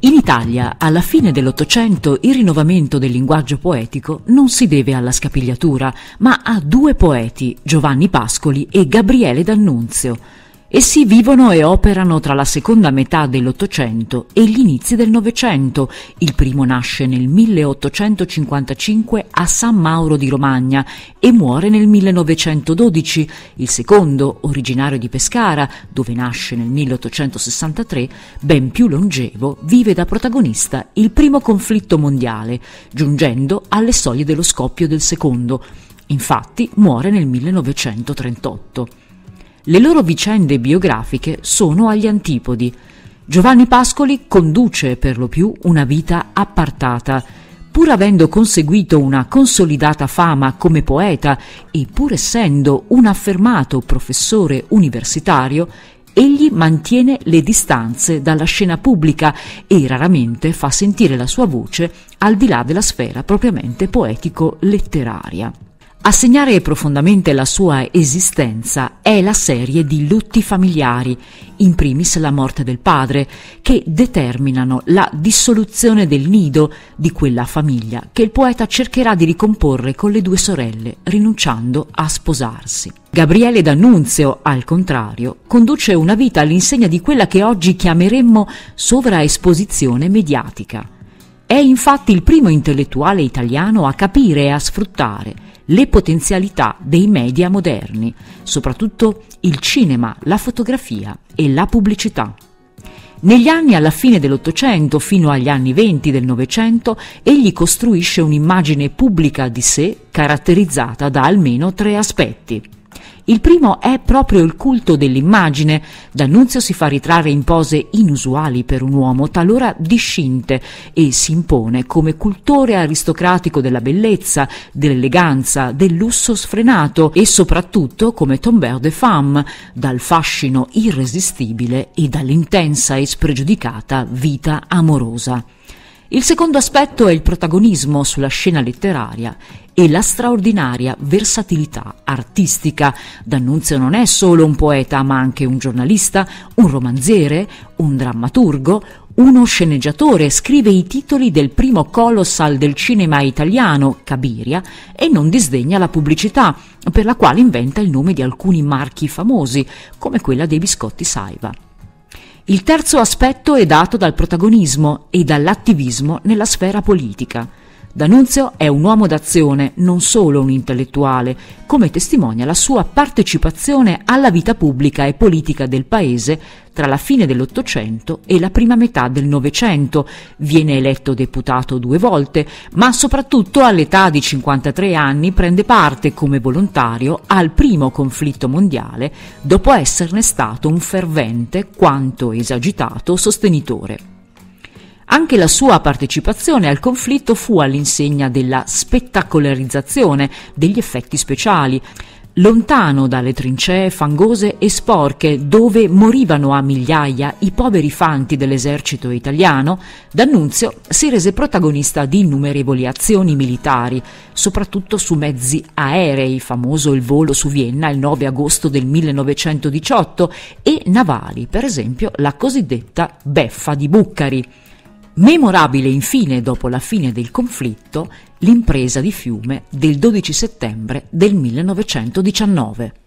In Italia, alla fine dell'Ottocento, il rinnovamento del linguaggio poetico non si deve alla scapigliatura, ma a due poeti, Giovanni Pascoli e Gabriele D'Annunzio. Essi vivono e operano tra la seconda metà dell'Ottocento e gli inizi del Novecento. Il primo nasce nel 1855 a San Mauro di Romagna e muore nel 1912. Il secondo, originario di Pescara, dove nasce nel 1863, ben più longevo, vive da protagonista il primo conflitto mondiale, giungendo alle soglie dello scoppio del secondo. Infatti muore nel 1938. Le loro vicende biografiche sono agli antipodi. Giovanni Pascoli conduce per lo più una vita appartata, pur avendo conseguito una consolidata fama come poeta e pur essendo un affermato professore universitario, egli mantiene le distanze dalla scena pubblica e raramente fa sentire la sua voce al di là della sfera propriamente poetico-letteraria. A segnare profondamente la sua esistenza è la serie di lutti familiari, in primis la morte del padre, che determinano la dissoluzione del nido di quella famiglia che il poeta cercherà di ricomporre con le due sorelle, rinunciando a sposarsi. Gabriele D'Annunzio, al contrario, conduce una vita all'insegna di quella che oggi chiameremmo sovraesposizione mediatica. È infatti il primo intellettuale italiano a capire e a sfruttare le potenzialità dei media moderni, soprattutto il cinema, la fotografia e la pubblicità. Negli anni alla fine dell'Ottocento fino agli anni venti del Novecento, egli costruisce un'immagine pubblica di sé caratterizzata da almeno tre aspetti. Il primo è proprio il culto dell'immagine. D'Annunzio si fa ritrarre in pose inusuali per un uomo, talora discinte, e si impone come cultore aristocratico della bellezza, dell'eleganza, del lusso sfrenato e soprattutto come tombeur de femme, dal fascino irresistibile e dall'intensa e spregiudicata vita amorosa. Il secondo aspetto è il protagonismo sulla scena letteraria e la straordinaria versatilità artistica. D'Annunzio non è solo un poeta, ma anche un giornalista, un romanziere, un drammaturgo, uno sceneggiatore scrive i titoli del primo colossal del cinema italiano, Cabiria, e non disdegna la pubblicità, per la quale inventa il nome di alcuni marchi famosi, come quella dei biscotti Saiva. Il terzo aspetto è dato dal protagonismo e dall'attivismo nella sfera politica. D'Annunzio è un uomo d'azione, non solo un intellettuale, come testimonia la sua partecipazione alla vita pubblica e politica del paese tra la fine dell'Ottocento e la prima metà del Novecento. Viene eletto deputato due volte, ma soprattutto all'età di 53 anni prende parte come volontario al primo conflitto mondiale, dopo esserne stato un fervente quanto esagitato sostenitore. Anche la sua partecipazione al conflitto fu all'insegna della spettacolarizzazione degli effetti speciali lontano dalle trincee fangose e sporche dove morivano a migliaia i poveri fanti dell'esercito italiano, D'Annunzio si rese protagonista di innumerevoli azioni militari, soprattutto su mezzi aerei, famoso il volo su Vienna il 9 agosto del 1918, e navali, per esempio la cosiddetta beffa di Bucari. Memorabile infine, dopo la fine del conflitto, l'impresa di Fiume del 12 settembre del 1919.